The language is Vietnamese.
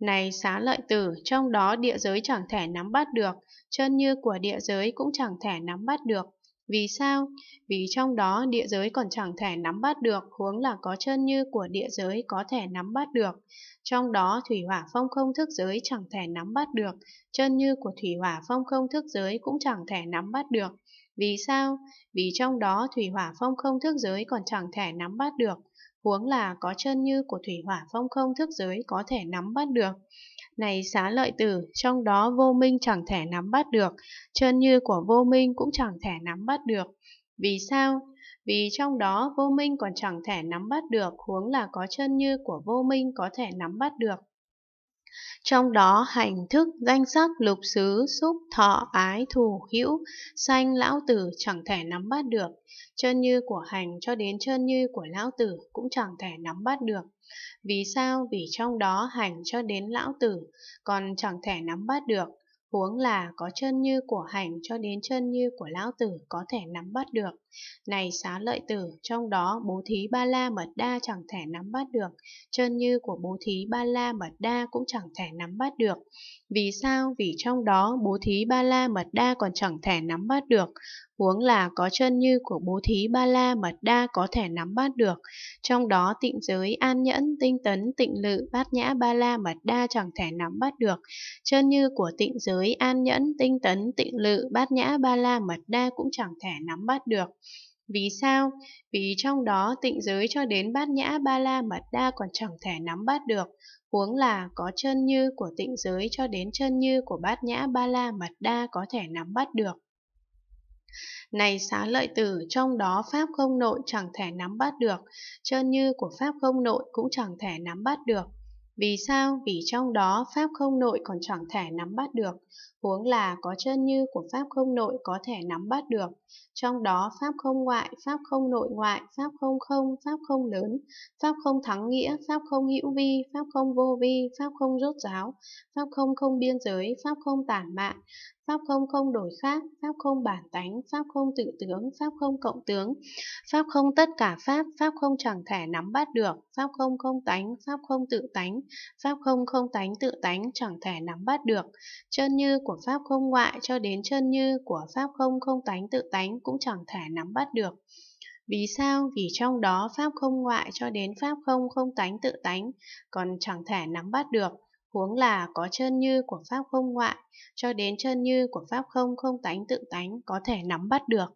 Này xá lợi tử, trong đó địa giới chẳng thể nắm bắt được, chân như của địa giới cũng chẳng thể nắm bắt được. Vì sao? Vì trong đó địa giới còn chẳng thể nắm bắt được, huống là có chân như của địa giới có thể nắm bắt được. Trong đó thủy hỏa phong không thức giới chẳng thể nắm bắt được, chân như của thủy hỏa phong không thức giới cũng chẳng thể nắm bắt được. Vì sao? Vì trong đó thủy hỏa phong không thức giới còn chẳng thể nắm bắt được, huống là có chân như của thủy hỏa phong không thức giới có thể nắm bắt được. Này xá lợi tử, trong đó vô minh chẳng thể nắm bắt được, chân như của vô minh cũng chẳng thể nắm bắt được. Vì sao? Vì trong đó vô minh còn chẳng thể nắm bắt được, huống là có chân như của vô minh có thể nắm bắt được trong đó hành thức danh sắc lục xứ xúc thọ ái thù hữu sanh lão tử chẳng thể nắm bắt được chân như của hành cho đến chân như của lão tử cũng chẳng thể nắm bắt được vì sao vì trong đó hành cho đến lão tử còn chẳng thể nắm bắt được Huống là có chân như của hành cho đến chân như của lão tử có thể nắm bắt được. Này xá lợi tử, trong đó bố thí ba la mật đa chẳng thể nắm bắt được, chân như của bố thí ba la mật đa cũng chẳng thể nắm bắt được. Vì sao? Vì trong đó bố thí ba la mật đa còn chẳng thể nắm bắt được. Huống là có chân như của bố thí ba la mật đa có thể nắm bắt được. Trong đó tịnh giới, an nhẫn, tinh tấn, tịnh lự, bát nhã ba la mật đa chẳng thể nắm bắt được. Chân như của tịnh giới giới an nhẫn, tinh tấn, tịnh lự, bát nhã, ba la, mật đa cũng chẳng thể nắm bắt được. Vì sao? Vì trong đó tịnh giới cho đến bát nhã ba la mật đa còn chẳng thể nắm bắt được, huống là có chân như của tịnh giới cho đến chân như của bát nhã ba la mật đa có thể nắm bắt được. Này xá lợi tử, trong đó pháp không nội chẳng thể nắm bắt được, chân như của pháp không nội cũng chẳng thể nắm bắt được. Vì sao? Vì trong đó Pháp không nội còn chẳng thể nắm bắt được, huống là có chân như của Pháp không nội có thể nắm bắt được. Trong đó Pháp không ngoại, Pháp không nội ngoại, Pháp không không, Pháp không lớn, Pháp không thắng nghĩa, Pháp không hữu vi, Pháp không vô vi, Pháp không rốt ráo, Pháp không không biên giới, Pháp không tản mạn, Pháp không không đổi khác, Pháp không bản tánh, Pháp không tự tướng, Pháp không cộng tướng, Pháp không tất cả Pháp, Pháp không chẳng thể nắm bắt được, Pháp không không tánh, Pháp không tự tánh, Pháp không không tánh tự tánh chẳng thể nắm bắt được. Chân như của Pháp không ngoại cho đến chân như của Pháp không không tánh tự tánh cũng chẳng thể nắm bắt được. Vì sao? Vì trong đó Pháp không ngoại cho đến Pháp không không tánh tự tánh, còn chẳng thể nắm bắt được huống là có chân như của pháp không ngoại cho đến chân như của pháp không không tánh tự tánh có thể nắm bắt được.